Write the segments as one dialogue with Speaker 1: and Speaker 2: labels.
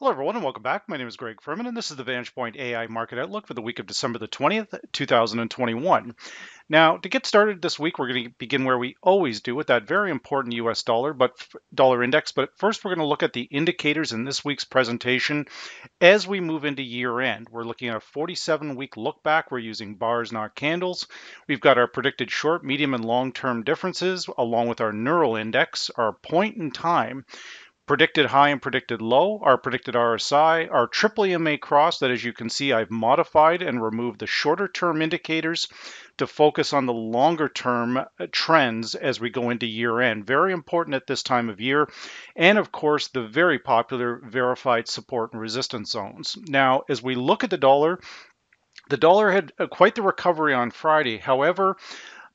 Speaker 1: Hello, everyone, and welcome back. My name is Greg Furman, and this is the Vantage Point AI Market Outlook for the week of December the 20th, 2021. Now, to get started this week, we're going to begin where we always do with that very important US dollar but dollar index, but first we're going to look at the indicators in this week's presentation as we move into year end. We're looking at a 47-week look back. We're using bars, not candles. We've got our predicted short, medium, and long-term differences along with our neural index, our point in time predicted high and predicted low, our predicted RSI, our triple EMA cross that as you can see I've modified and removed the shorter term indicators to focus on the longer term uh, trends as we go into year end. Very important at this time of year. And of course, the very popular verified support and resistance zones. Now, as we look at the dollar, the dollar had uh, quite the recovery on Friday. However,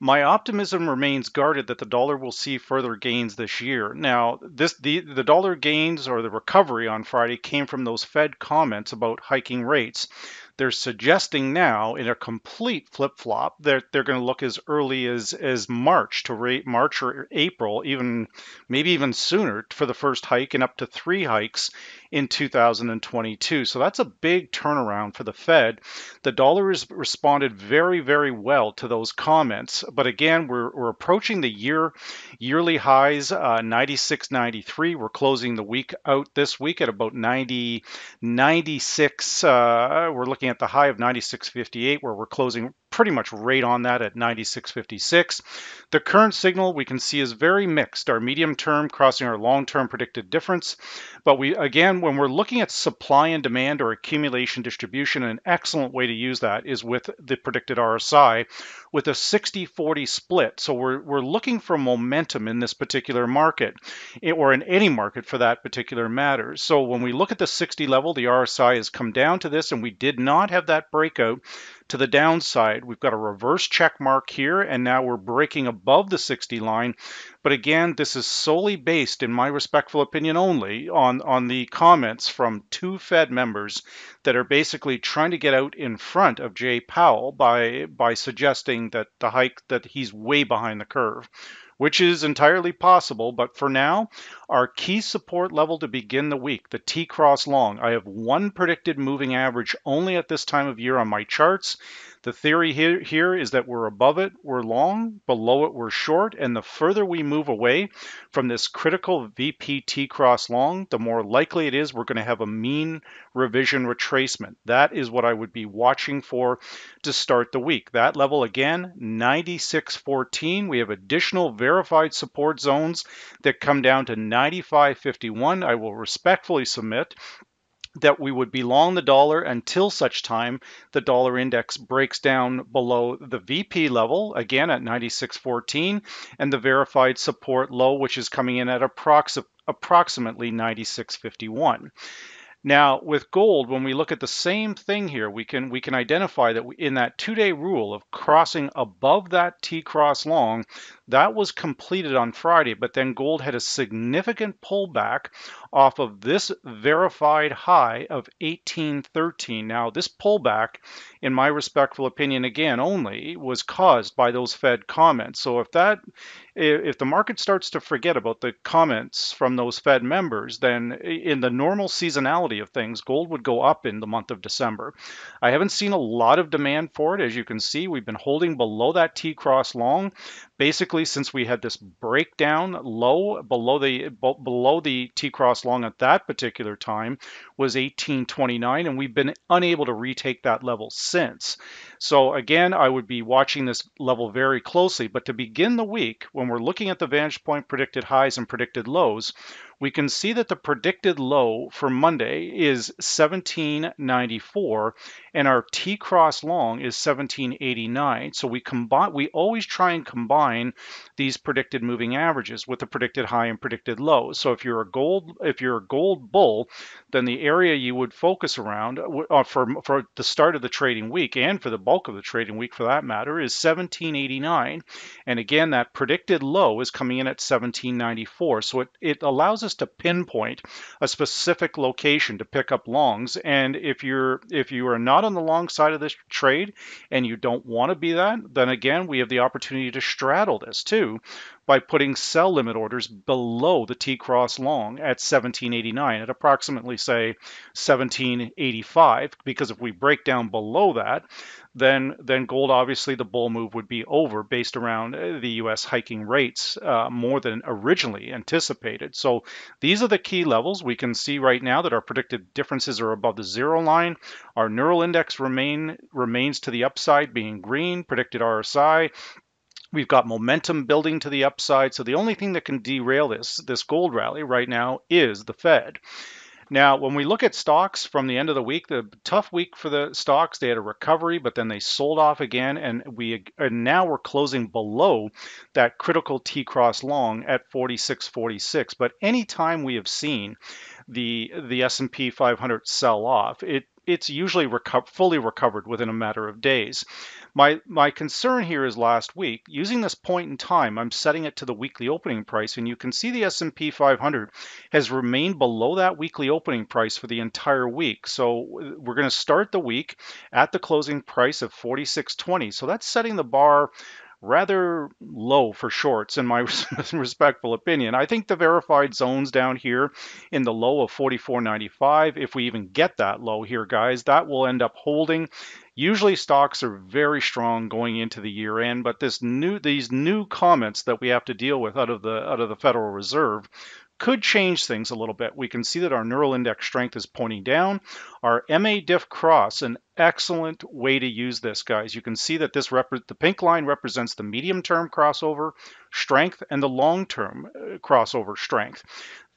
Speaker 1: my optimism remains guarded that the dollar will see further gains this year. Now, this the, the dollar gains or the recovery on Friday came from those Fed comments about hiking rates. They're suggesting now in a complete flip-flop that they're going to look as early as as March to rate March or April, even maybe even sooner for the first hike and up to three hikes in 2022. So that's a big turnaround for the Fed. The dollar has responded very, very well to those comments. But again, we're, we're approaching the year yearly highs, uh, We're closing the week out this week at about 90, 96. Uh, we're looking at the high of 96.58, where we're closing pretty much right on that at 96.56. The current signal we can see is very mixed, our medium term crossing our long term predicted difference. But we again, when we're looking at supply and demand or accumulation distribution, an excellent way to use that is with the predicted RSI with a 60-40 split. So we're, we're looking for momentum in this particular market eh, or in any market for that particular matter. So when we look at the 60 level, the RSI has come down to this and we did not have that breakout to the downside. We've got a reverse check mark here, and now we're breaking above the 60 line. But again, this is solely based, in my respectful opinion only, on, on the comments from two Fed members that are basically trying to get out in front of Jay Powell by, by suggesting that the hike, that he's way behind the curve which is entirely possible. But for now, our key support level to begin the week, the T cross long. I have one predicted moving average only at this time of year on my charts. The theory here, here is that we're above it, we're long, below it, we're short, and the further we move away from this critical VPT cross long, the more likely it is we're going to have a mean revision retracement. That is what I would be watching for to start the week. That level again, 96.14. We have additional verified support zones that come down to 95.51. I will respectfully submit that we would be long the dollar until such time the dollar index breaks down below the VP level, again at 96.14, and the verified support low, which is coming in at approx approximately 96.51. Now, with gold, when we look at the same thing here, we can we can identify that in that two-day rule of crossing above that T-cross long, that was completed on Friday, but then gold had a significant pullback off of this verified high of 1813. Now, this pullback, in my respectful opinion, again only was caused by those Fed comments. So if that if the market starts to forget about the comments from those Fed members, then in the normal seasonality of things, gold would go up in the month of December. I haven't seen a lot of demand for it. As you can see, we've been holding below that T cross long basically since we had this breakdown low below the below the T cross long at that particular time was 1829 and we've been unable to retake that level since. So again, I would be watching this level very closely, but to begin the week when we're looking at the vantage point predicted highs and predicted lows, we can see that the predicted low for Monday is 1794 and our T cross long is 1789. So we combine we always try and combine these predicted moving averages with the predicted high and predicted low. So if you're a gold if you're a gold bull, then the area you would focus around uh, uh, for for the start of the trading week and for the bulk of the trading week for that matter is 1789 and again that predicted low is coming in at 1794. So it it allows us just to pinpoint a specific location to pick up longs. And if you're if you are not on the long side of this trade and you don't want to be that, then again we have the opportunity to straddle this too, by putting sell limit orders below the T cross long at 1789 at approximately say 1785 because if we break down below that then then gold obviously the bull move would be over based around uh, the US hiking rates uh, more than originally anticipated. So these are the key levels we can see right now that our predicted differences are above the zero line. Our neural index remain remains to the upside being green, predicted RSI We've got momentum building to the upside. So the only thing that can derail this this gold rally right now is the Fed. Now, when we look at stocks from the end of the week, the tough week for the stocks, they had a recovery, but then they sold off again, and we and now we're closing below that critical T cross long at 46.46. But anytime we have seen the the S&P 500 sell off, it it's usually reco- fully recovered within a matter of days. My my concern here is last week. Using this point in time, I'm setting it to the weekly opening price, and you can see the S&P 500 has remained below that weekly opening price for the entire week. So we're going to start the week at the closing price of 46.20. So that's setting the bar rather low for shorts, in my respectful opinion. I think the verified zones down here in the low of 44.95, if we even get that low here, guys, that will end up holding. Usually stocks are very strong going into the year end, but this new these new comments that we have to deal with out of the out of the Federal Reserve could change things a little bit. We can see that our neural index strength is pointing down. Our MA diff cross, an excellent way to use this, guys. You can see that this the pink line represents the medium-term crossover strength and the long-term uh, crossover strength.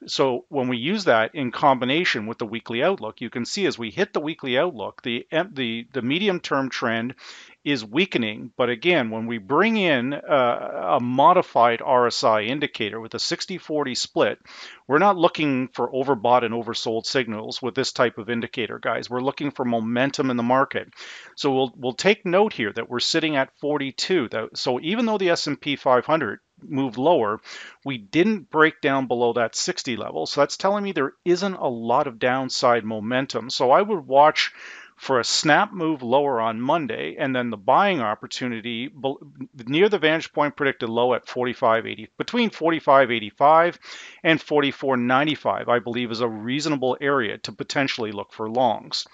Speaker 1: So when we use that in combination with the weekly outlook, you can see as we hit the weekly outlook, the the, the medium term trend is weakening. But again, when we bring in uh, a modified RSI indicator with a 60-40 split, we're not looking for overbought and oversold signals with this type of indicator, guys. We're looking for momentum in the market. So we'll we'll take note here that we're sitting at 42. That, so even though the S&P 500 moved lower. We didn't break down below that 60 level. So that's telling me there isn't a lot of downside momentum. So I would watch for a snap move lower on Monday and then the buying opportunity near the vantage point predicted low at 45.80 between 45.85 and 44.95 I believe is a reasonable area to potentially look for longs.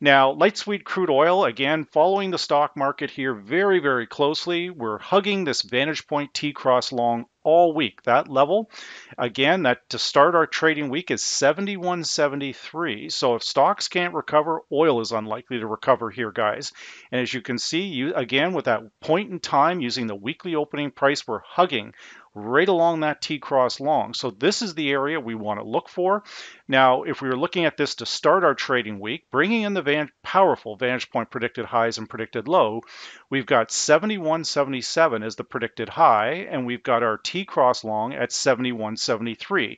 Speaker 1: Now, light sweet crude oil, again, following the stock market here very, very closely. We're hugging this vantage point T cross long all week. That level, again, that to start our trading week is 71.73. So if stocks can't recover, oil is unlikely to recover here, guys. And as you can see, you again with that point in time using the weekly opening price, we're hugging right along that T-cross long. So this is the area we want to look for. Now, if we were looking at this to start our trading week, bringing in the van powerful Vantage Point predicted highs and predicted low, we've got 71.77 as the predicted high, and we've got our T-cross long at 71.73.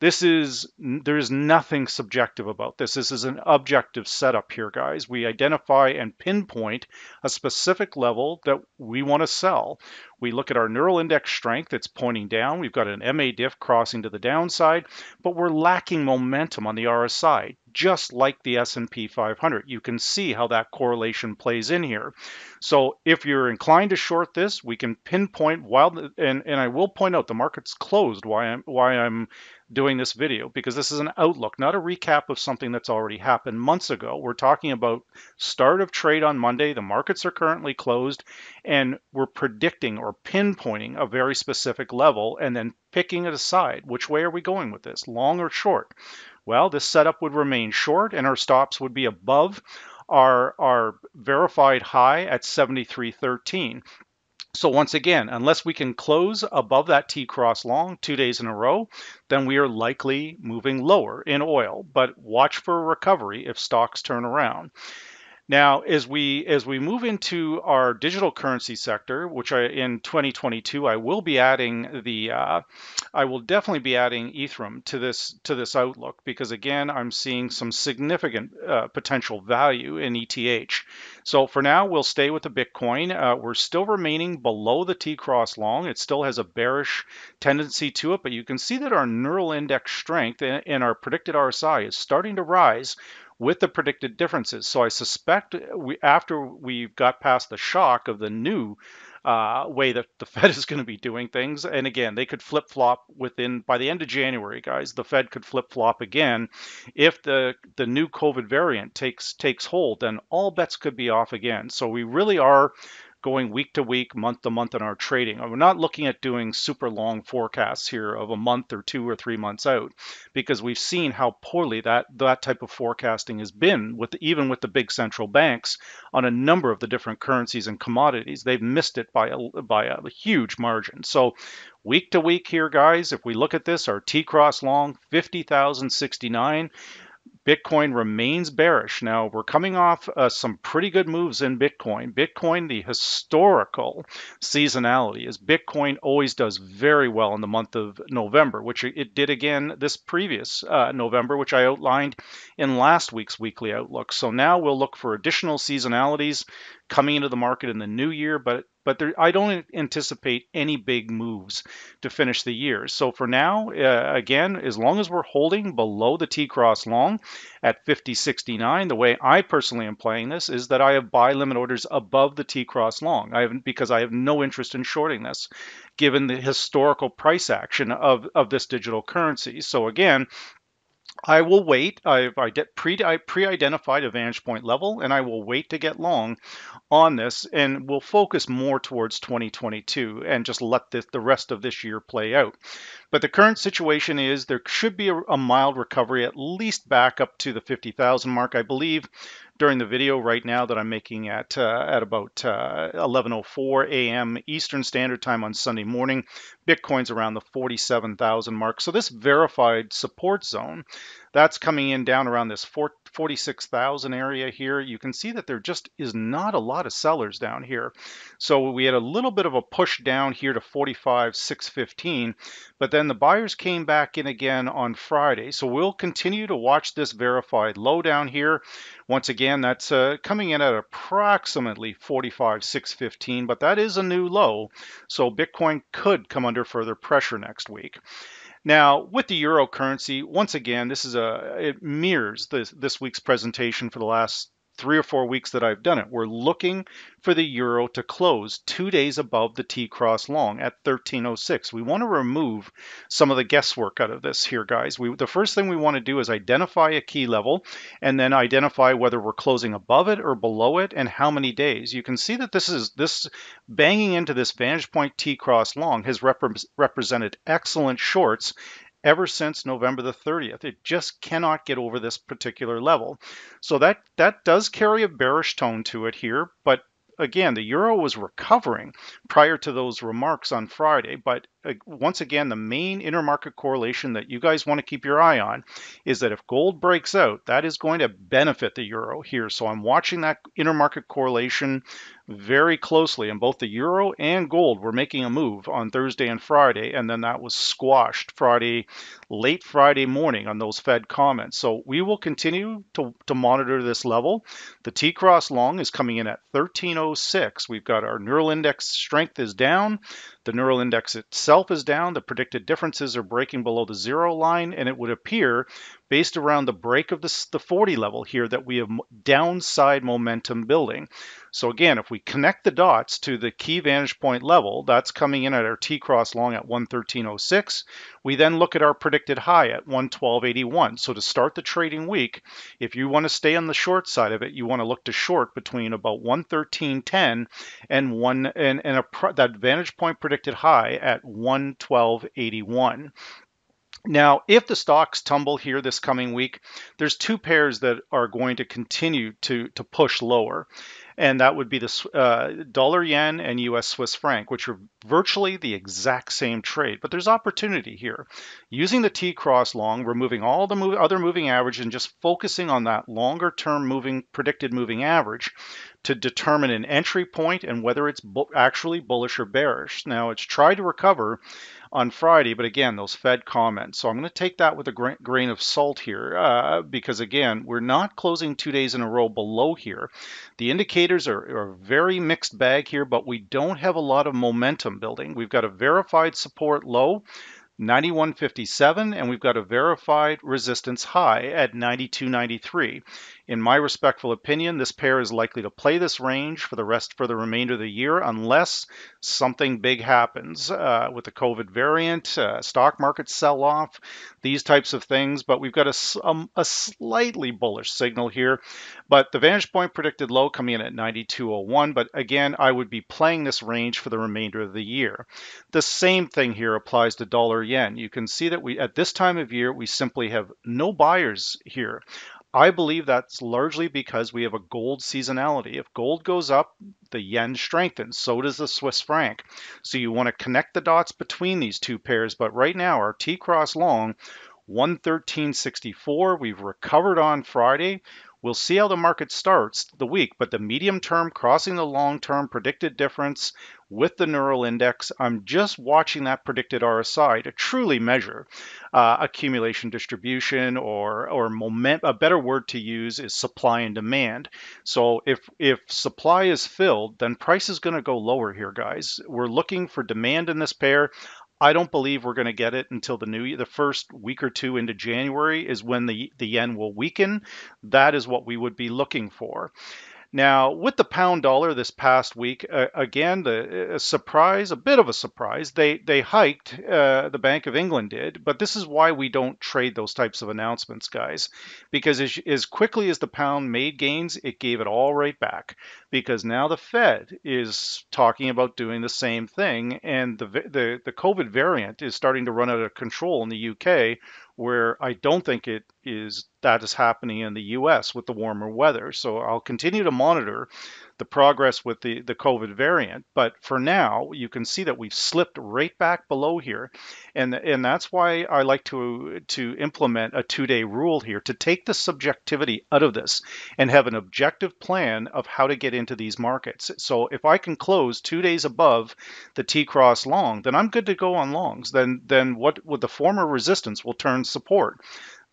Speaker 1: This is, there is nothing subjective about this. This is an objective setup here, guys. We identify and pinpoint a specific level that we want to sell. We look at our neural index strength, it's pointing down. We've got an MA diff crossing to the downside, but we're lacking momentum on the RSI, just like the S&P 500. You can see how that correlation plays in here. So if you're inclined to short this, we can pinpoint while and and I will point out the market's closed why I'm why I'm doing this video because this is an outlook, not a recap of something that's already happened months ago. We're talking about start of trade on Monday. The markets are currently closed and we're predicting or pinpointing a very specific level and then picking it aside. Which way are we going with this, long or short? Well, this setup would remain short and our stops would be above our, our verified high at 73.13. So once again, unless we can close above that T cross long two days in a row, then we are likely moving lower in oil, but watch for recovery if stocks turn around. Now, as we as we move into our digital currency sector, which I, in 2022 I will be adding the uh, I will definitely be adding Ethereum to this to this outlook because again I'm seeing some significant uh, potential value in ETH. So for now we'll stay with the Bitcoin. Uh, we're still remaining below the T cross long. It still has a bearish tendency to it, but you can see that our neural index strength and, and our predicted RSI is starting to rise with the predicted differences. So I suspect we, after we got past the shock of the new uh, way that the Fed is going to be doing things, and again, they could flip flop within by the end of January, guys. The Fed could flip flop again if the the new COVID variant takes takes hold. Then all bets could be off again. So we really are going week to week, month to month in our trading. We're not looking at doing super long forecasts here of a month or two or three months out because we've seen how poorly that that type of forecasting has been with even with the big central banks on a number of the different currencies and commodities. They've missed it by a, by a huge margin. So week to week here guys, if we look at this, our T cross long 50,069 Bitcoin remains bearish. Now, we're coming off uh, some pretty good moves in Bitcoin. Bitcoin, the historical seasonality is Bitcoin always does very well in the month of November, which it did again this previous uh, November, which I outlined in last week's weekly outlook. So now we'll look for additional seasonalities coming into the market in the new year, but but there, I don't anticipate any big moves to finish the year. So for now, uh, again, as long as we're holding below the T cross long at 50.69, the way I personally am playing this is that I have buy limit orders above the T cross long. I haven't because I have no interest in shorting this, given the historical price action of of this digital currency. So again, I will wait. I've pre identified a vantage point level, and I will wait to get long on this, and we'll focus more towards 2022 and just let the rest of this year play out. But the current situation is there should be a, a mild recovery, at least back up to the 50,000 mark, I believe during the video right now that I'm making at uh, at about uh, 11:04 a.m. Eastern Standard Time on Sunday morning. Bitcoin's around the 47,000 mark, so this verified support zone that's coming in down around this 46,000 area here. You can see that there just is not a lot of sellers down here. So we had a little bit of a push down here to 45,615, but then the buyers came back in again on Friday. So we'll continue to watch this verified low down here. Once again, that's uh, coming in at approximately 45,615, but that is a new low. So Bitcoin could come under further pressure next week. Now, with the euro currency, once again, this is a it mirrors this, this week's presentation for the last three or four weeks that I've done it. We're looking for the euro to close two days above the T cross long at 1306. We want to remove some of the guesswork out of this here, guys. We, the first thing we want to do is identify a key level and then identify whether we're closing above it or below it and how many days. You can see that this is this banging into this vantage point T cross long has rep represented excellent shorts ever since November the 30th. It just cannot get over this particular level. So that that does carry a bearish tone to it here, but again, the euro was recovering prior to those remarks on Friday. But uh, once again, the main intermarket correlation that you guys want to keep your eye on is that if gold breaks out, that is going to benefit the euro here. So I'm watching that intermarket correlation very closely, and both the euro and gold were making a move on Thursday and Friday, and then that was squashed Friday late Friday morning on those Fed comments. So we will continue to, to monitor this level. The T cross long is coming in at 1306. We've got our neural index strength is down. The neural index itself is down. The predicted differences are breaking below the zero line. And it would appear, based around the break of the, the 40 level here, that we have downside momentum building. So again, if we connect the dots to the key vantage point level, that's coming in at our T cross long at 113.06. We then look at our predicted high at 112.81. So to start the trading week, if you want to stay on the short side of it, you want to look to short between about 113.10 and one and, and a, that vantage point predicted high at 112.81. Now, if the stocks tumble here this coming week, there's two pairs that are going to continue to, to push lower, and that would be the uh, dollar yen and US Swiss franc, which are virtually the exact same trade. But there's opportunity here. Using the T cross long, removing all the move, other moving average and just focusing on that longer term moving predicted moving average to determine an entry point and whether it's bu actually bullish or bearish. Now, it's tried to recover on Friday. But again, those Fed comments. So I'm going to take that with a grain of salt here uh, because, again, we're not closing two days in a row below here. The indicators are, are a very mixed bag here, but we don't have a lot of momentum building. We've got a verified support low. 91.57, and we've got a verified resistance high at 92.93. In my respectful opinion, this pair is likely to play this range for the rest for the remainder of the year unless something big happens uh, with the COVID variant, uh, stock market sell off, these types of things. But we've got a, um, a slightly bullish signal here. But the Vantage Point predicted low coming in at 92.01. But again, I would be playing this range for the remainder of the year. The same thing here applies to dollar yen. You can see that we at this time of year, we simply have no buyers here. I believe that's largely because we have a gold seasonality. If gold goes up, the yen strengthens. So does the Swiss franc. So you want to connect the dots between these two pairs. But right now, our T cross long, 113.64, we've recovered on Friday. We'll see how the market starts the week, but the medium term crossing the long term predicted difference with the neural index. I'm just watching that predicted RSI to truly measure uh, accumulation distribution or or moment. A better word to use is supply and demand. So if if supply is filled, then price is going to go lower here, guys. We're looking for demand in this pair. I don't believe we're going to get it until the new year. The first week or two into January is when the, the yen will weaken. That is what we would be looking for. Now, with the pound dollar this past week, uh, again, the a surprise, a bit of a surprise, they they hiked. Uh, the Bank of England did, but this is why we don't trade those types of announcements, guys, because as, as quickly as the pound made gains, it gave it all right back. Because now the Fed is talking about doing the same thing, and the the the COVID variant is starting to run out of control in the UK, where I don't think it is that is happening in the US with the warmer weather. So I'll continue to monitor the progress with the, the COVID variant. But for now, you can see that we've slipped right back below here. And, and that's why I like to, to implement a two day rule here to take the subjectivity out of this and have an objective plan of how to get into these markets. So if I can close two days above the T cross long, then I'm good to go on longs. Then, then what would the former resistance will turn support.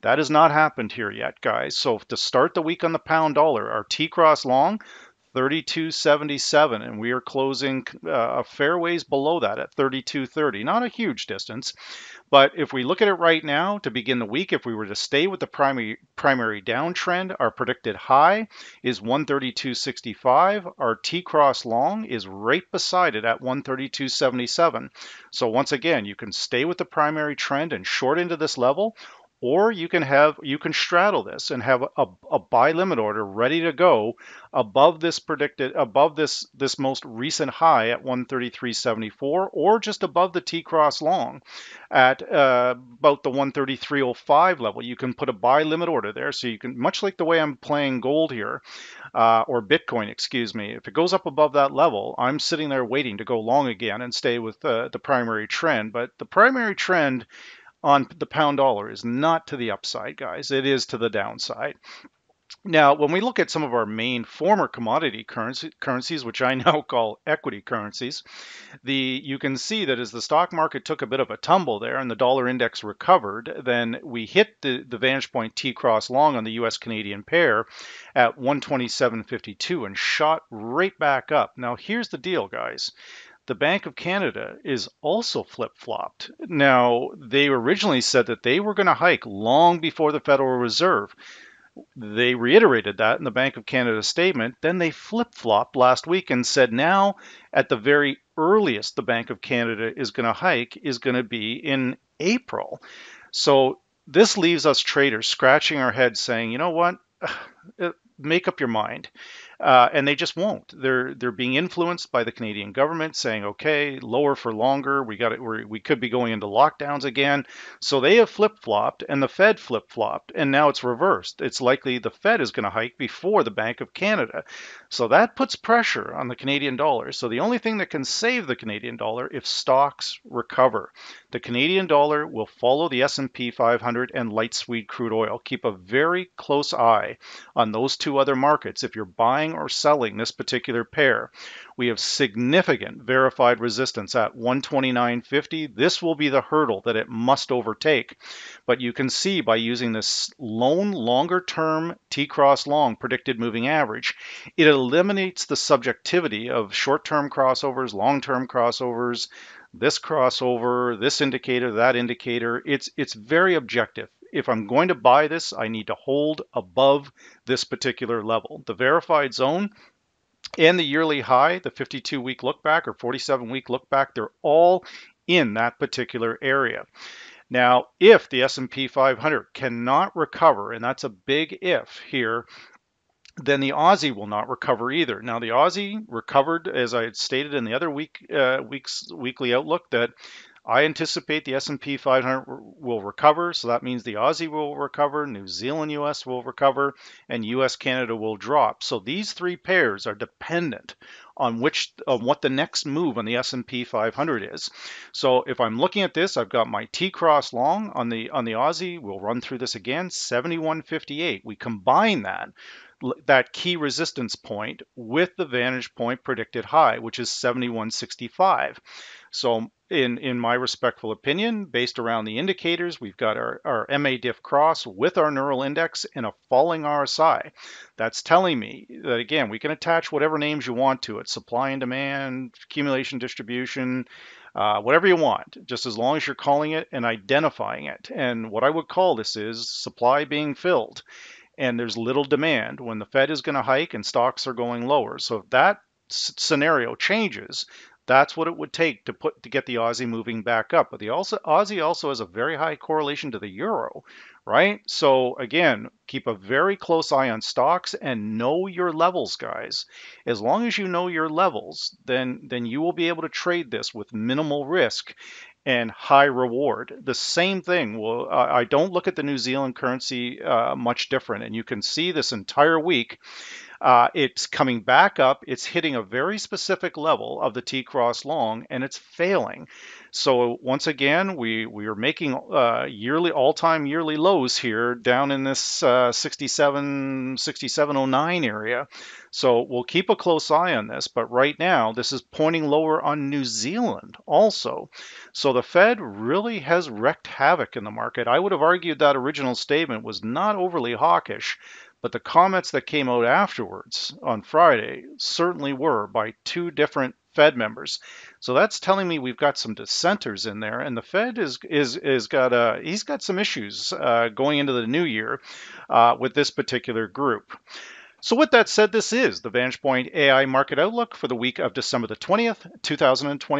Speaker 1: That has not happened here yet, guys. So to start the week on the pound dollar, our T cross long, 3277 and we are closing uh, a fair ways below that at 3230 not a huge distance but if we look at it right now to begin the week if we were to stay with the primary primary downtrend our predicted high is 13265 our T cross long is right beside it at 13277 so once again you can stay with the primary trend and short into this level or you can have you can straddle this and have a, a buy limit order ready to go above this predicted above this this most recent high at 133.74 or just above the T cross long at uh, about the 133.05 level you can put a buy limit order there so you can much like the way I'm playing gold here uh, or Bitcoin excuse me if it goes up above that level I'm sitting there waiting to go long again and stay with uh, the primary trend but the primary trend on the pound dollar is not to the upside, guys. It is to the downside. Now, when we look at some of our main former commodity currency, currencies, which I now call equity currencies, the you can see that as the stock market took a bit of a tumble there and the dollar index recovered, then we hit the, the vantage point T cross long on the US Canadian pair at 127.52 and shot right back up. Now, here's the deal, guys the Bank of Canada is also flip flopped. Now, they originally said that they were going to hike long before the Federal Reserve. They reiterated that in the Bank of Canada statement. Then they flip flopped last week and said now, at the very earliest, the Bank of Canada is going to hike is going to be in April. So this leaves us traders scratching our heads saying, you know what? Make up your mind uh, and they just won't. They're they're being influenced by the Canadian government saying, okay, lower for longer. We got it. We could be going into lockdowns again. So they have flip flopped, and the Fed flip flopped, and now it's reversed. It's likely the Fed is going to hike before the Bank of Canada. So that puts pressure on the Canadian dollar. So the only thing that can save the Canadian dollar if stocks recover. The Canadian dollar will follow the S&P 500 and light sweet crude oil. Keep a very close eye on those two other markets if you're buying buying or selling this particular pair. We have significant verified resistance at 129.50. This will be the hurdle that it must overtake. But you can see by using this lone longer term T cross long predicted moving average, it eliminates the subjectivity of short term crossovers, long term crossovers, this crossover, this indicator, that indicator. It's, it's very objective if I'm going to buy this, I need to hold above this particular level. The verified zone and the yearly high, the 52 week look back or 47 week look back, they're all in that particular area. Now, if the S&P 500 cannot recover, and that's a big if here, then the Aussie will not recover either. Now the Aussie recovered, as I had stated in the other week uh, weeks weekly outlook, that I anticipate the S&P 500 will recover, so that means the Aussie will recover, New Zealand US will recover, and US Canada will drop. So these three pairs are dependent on which on what the next move on the S&P 500 is. So if I'm looking at this, I've got my T cross long on the on the Aussie. We'll run through this again, 71.58. We combine that that key resistance point with the vantage point predicted high, which is 71.65. So in in my respectful opinion, based around the indicators, we've got our, our MA diff cross with our neural index and a falling RSI. That's telling me that again, we can attach whatever names you want to it, supply and demand, accumulation distribution, uh, whatever you want, just as long as you're calling it and identifying it. And what I would call this is supply being filled. And there's little demand when the Fed is going to hike and stocks are going lower. So if that scenario changes, that's what it would take to put to get the Aussie moving back up. But the also, Aussie also has a very high correlation to the euro, right? So again, keep a very close eye on stocks and know your levels, guys. As long as you know your levels, then then you will be able to trade this with minimal risk and high reward. The same thing. Well, I don't look at the New Zealand currency uh, much different, and you can see this entire week uh, it's coming back up, it's hitting a very specific level of the T cross long, and it's failing. So once again, we, we are making uh, yearly all-time yearly lows here down in this uh, 67, 6709 area. So we'll keep a close eye on this, but right now this is pointing lower on New Zealand also. So the Fed really has wrecked havoc in the market. I would have argued that original statement was not overly hawkish, but the comments that came out afterwards on Friday certainly were by two different Fed members. So that's telling me we've got some dissenters in there, and the Fed is is is got a uh, he's got some issues uh, going into the new year uh, with this particular group. So with that said, this is the Vantage Point AI Market Outlook for the week of December the twentieth, two thousand and twenty.